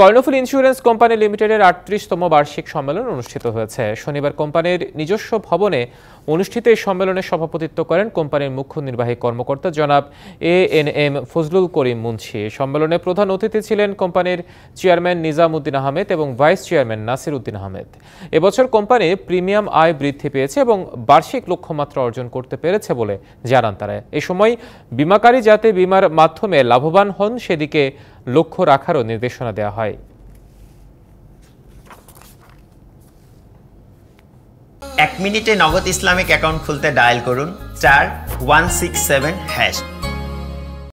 কর্ণফুল insurance company লিমিটেডের আটত্রিশতম বার্ষিক সম্মেলন অনুষ্ঠিত হয়েছে শনিবার কোম্পানির নিজস্ব ভবনে অনুষ্ঠিত এই সম্মেলনে সভাপতিত্ব করেন কোম্পানির মুখ্য নির্বাহী কর্মকর্তা জনাব A N M Fazlul Karim Munshi সম্মেলনে প্রধান অতিথি ছিলেন কোম্পানির চেয়ারম্যান নিজাম উদ্দিন আহমেদ এবং ভাইস চেয়ারম্যান নাসির উদ্দিন আহমেদ এবছর কোম্পানি প্রিমিয়াম আয় বৃদ্ধি পেয়েছে এবং বার্ষিক লক্ষ্যমাত্রা অর্জন করতে পেরেছে বলে জানান তারা এ সময় বিমাকারী যাতে বিমার মাধ্যমে লাভবান হন সেদিকে লক্ষ্য রাখারও নির্দেশনা দেওয়া হয় এক মিনিটে নগদ ইসলামিক অ্যাকাউন্ট খুলতে ডায়াল করুন চার ওয়ান সিক্স সেভেন হ্যাশ